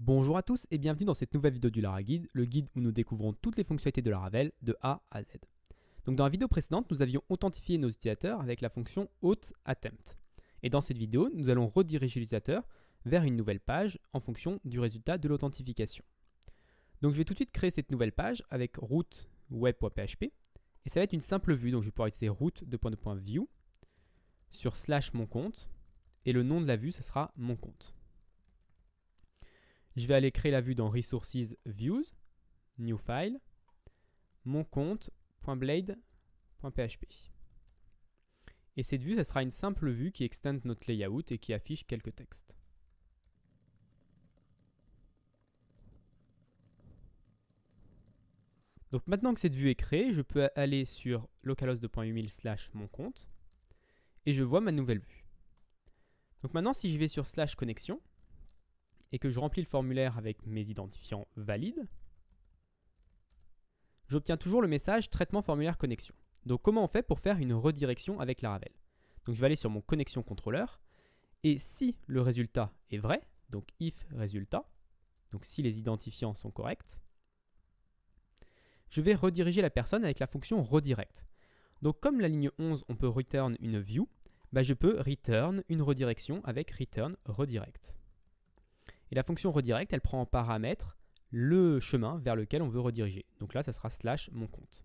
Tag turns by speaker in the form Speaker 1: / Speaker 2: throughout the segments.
Speaker 1: Bonjour à tous et bienvenue dans cette nouvelle vidéo du LaraGuide, le guide où nous découvrons toutes les fonctionnalités de Laravel de A à Z. Donc dans la vidéo précédente, nous avions authentifié nos utilisateurs avec la fonction auth-attempt. Et dans cette vidéo, nous allons rediriger l'utilisateur vers une nouvelle page en fonction du résultat de l'authentification. Donc je vais tout de suite créer cette nouvelle page avec root web.php et ça va être une simple vue, donc je vais pouvoir utiliser root de point de point view sur slash mon compte et le nom de la vue, ce sera mon compte. Je vais aller créer la vue dans Resources Views, New File, mon compte.blade.php. Et cette vue, ça sera une simple vue qui extend notre layout et qui affiche quelques textes. Donc maintenant que cette vue est créée, je peux aller sur localhost2.8000 slash mon compte et je vois ma nouvelle vue. Donc maintenant, si je vais sur slash connexion, et que je remplis le formulaire avec mes identifiants valides, j'obtiens toujours le message traitement formulaire connexion. Donc comment on fait pour faire une redirection avec Laravel Donc je vais aller sur mon connexion contrôleur et si le résultat est vrai, donc if résultat, donc si les identifiants sont corrects, je vais rediriger la personne avec la fonction redirect. Donc comme la ligne 11, on peut return une view, bah, je peux return une redirection avec return redirect. Et la fonction redirect, elle prend en paramètre le chemin vers lequel on veut rediriger. Donc là, ça sera slash mon compte.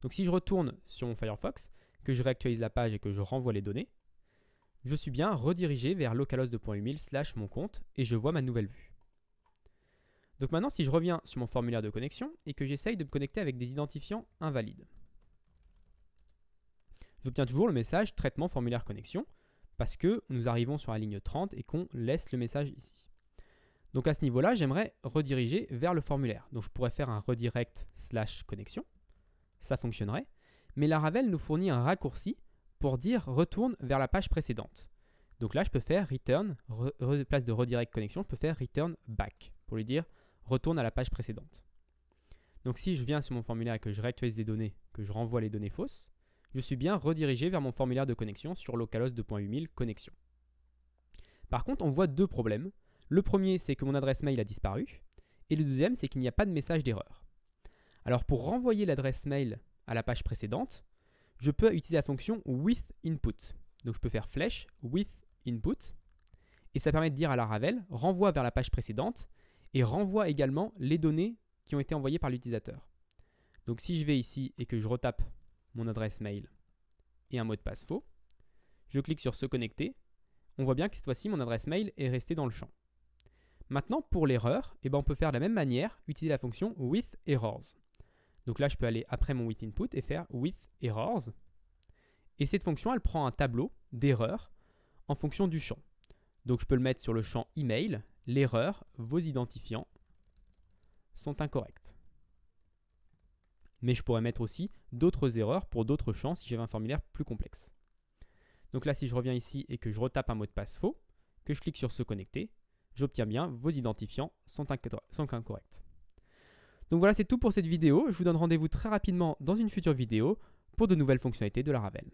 Speaker 1: Donc si je retourne sur mon Firefox, que je réactualise la page et que je renvoie les données, je suis bien redirigé vers localhost2.8000 slash mon compte et je vois ma nouvelle vue. Donc maintenant, si je reviens sur mon formulaire de connexion et que j'essaye de me connecter avec des identifiants invalides, j'obtiens toujours le message traitement formulaire connexion parce que nous arrivons sur la ligne 30 et qu'on laisse le message ici. Donc à ce niveau-là, j'aimerais rediriger vers le formulaire. Donc je pourrais faire un redirect slash connexion, ça fonctionnerait, mais la Ravel nous fournit un raccourci pour dire retourne vers la page précédente. Donc là, je peux faire return, place de redirect connexion, je peux faire return back pour lui dire retourne à la page précédente. Donc si je viens sur mon formulaire et que je réactualise des données, que je renvoie les données fausses, je suis bien redirigé vers mon formulaire de connexion sur localhost 2.8000 connexion. Par contre, on voit deux problèmes. Le premier, c'est que mon adresse mail a disparu, et le deuxième, c'est qu'il n'y a pas de message d'erreur. Alors pour renvoyer l'adresse mail à la page précédente, je peux utiliser la fonction with input. Donc je peux faire flèche with input, et ça permet de dire à la Ravel renvoie vers la page précédente et renvoie également les données qui ont été envoyées par l'utilisateur. Donc si je vais ici et que je retape mon adresse mail et un mot de passe faux. Je clique sur se connecter. On voit bien que cette fois-ci, mon adresse mail est restée dans le champ. Maintenant, pour l'erreur, eh ben, on peut faire de la même manière, utiliser la fonction with errors. Donc là, je peux aller après mon with input et faire with errors. Et cette fonction, elle prend un tableau d'erreurs en fonction du champ. Donc je peux le mettre sur le champ email, l'erreur, vos identifiants sont incorrects mais je pourrais mettre aussi d'autres erreurs pour d'autres champs si j'avais un formulaire plus complexe. Donc là, si je reviens ici et que je retape un mot de passe faux, que je clique sur se connecter, j'obtiens bien vos identifiants sont, incorrects. Donc voilà, c'est tout pour cette vidéo. Je vous donne rendez-vous très rapidement dans une future vidéo pour de nouvelles fonctionnalités de la Ravel.